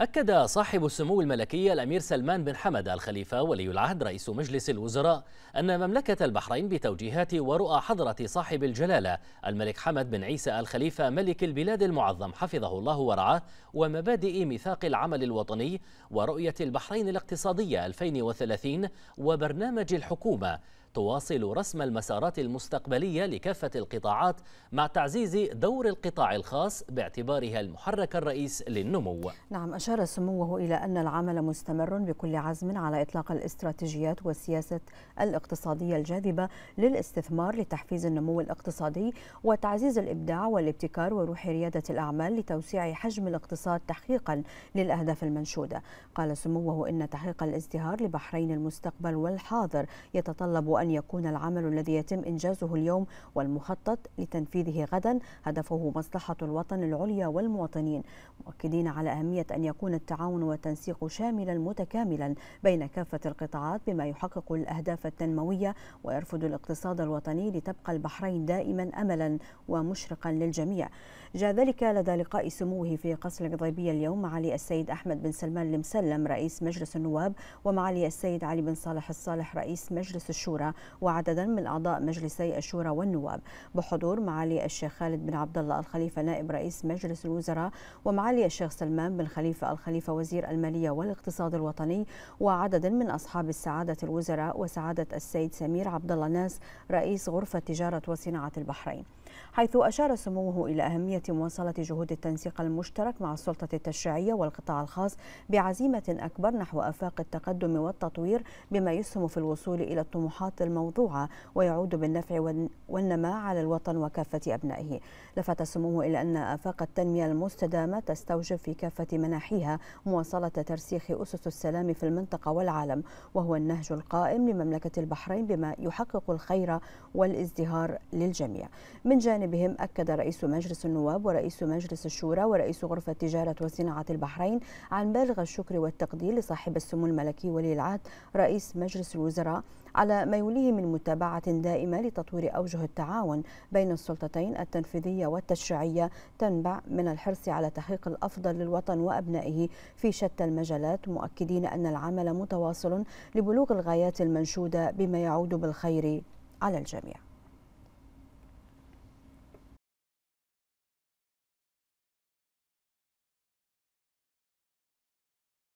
أكد صاحب السمو الملكي الأمير سلمان بن حمد الخليفة ولي العهد رئيس مجلس الوزراء أن مملكة البحرين بتوجيهات ورؤى حضرة صاحب الجلالة الملك حمد بن عيسى الخليفة ملك البلاد المعظم حفظه الله ورعاه ومبادئ ميثاق العمل الوطني ورؤية البحرين الاقتصادية 2030 وبرنامج الحكومة تواصل رسم المسارات المستقبلية لكافة القطاعات مع تعزيز دور القطاع الخاص باعتبارها المحرك الرئيس للنمو نعم أشار سموه إلى أن العمل مستمر بكل عزم على إطلاق الاستراتيجيات والسياسة الاقتصادية الجاذبة للاستثمار لتحفيز النمو الاقتصادي وتعزيز الإبداع والابتكار وروح ريادة الأعمال لتوسيع حجم الاقتصاد تحقيقا للأهداف المنشودة قال سموه إن تحقيق الازدهار لبحرين المستقبل والحاضر يتطلب أن يكون العمل الذي يتم إنجازه اليوم والمخطط لتنفيذه غدا هدفه مصلحة الوطن العليا والمواطنين مؤكدين على أهمية أن يكون التعاون والتنسيق شاملا متكاملا بين كافة القطاعات بما يحقق الأهداف التنموية ويرفض الاقتصاد الوطني لتبقى البحرين دائما أملا ومشرقا للجميع جاء ذلك لدى لقاء سموه في قصر القضيبية اليوم معالي السيد أحمد بن سلمان المسلم رئيس مجلس النواب ومعالي السيد علي بن صالح الصالح رئيس مجلس الشورى وعددا من أعضاء مجلسي الشورى والنواب بحضور معالي الشيخ خالد بن عبد الله الخليفة نائب رئيس مجلس الوزراء ومعالي الشيخ سلمان بن خليفة الخليفة وزير المالية والاقتصاد الوطني وعدد من أصحاب السعادة الوزراء وسعادة السيد سمير عبد الله ناس رئيس غرفة تجارة وصناعة البحرين حيث أشار سموه إلى أهمية مواصلة جهود التنسيق المشترك مع السلطة التشريعية والقطاع الخاص بعزيمة أكبر نحو آفاق التقدم والتطوير بما يسهم في الوصول إلى الطموحات الموضوعة ويعود بالنفع والنماء على الوطن وكافة أبنائه لفت سموه إلى أن آفاق التنمية المستدامة تستوجب في كافة مناحيها مواصلة ترسيخ أسس السلام في المنطقة والعالم وهو النهج القائم لمملكة البحرين بما يحقق الخير والازدهار للجميع من جانبهم أكد رئيس مجلس النواب ورئيس مجلس الشورى ورئيس غرفة تجارة وصناعة البحرين عن بالغ الشكر والتقدير لصاحب السمو الملكي ولي العهد رئيس مجلس الوزراء على ما يوليه من متابعة دائمة لتطوير أوجه التعاون بين السلطتين التنفيذية والتشريعية تنبع من الحرص على تحقيق الأفضل للوطن وأبنائه في شتى المجالات مؤكدين أن العمل متواصل لبلوغ الغايات المنشودة بما يعود بالخير على الجميع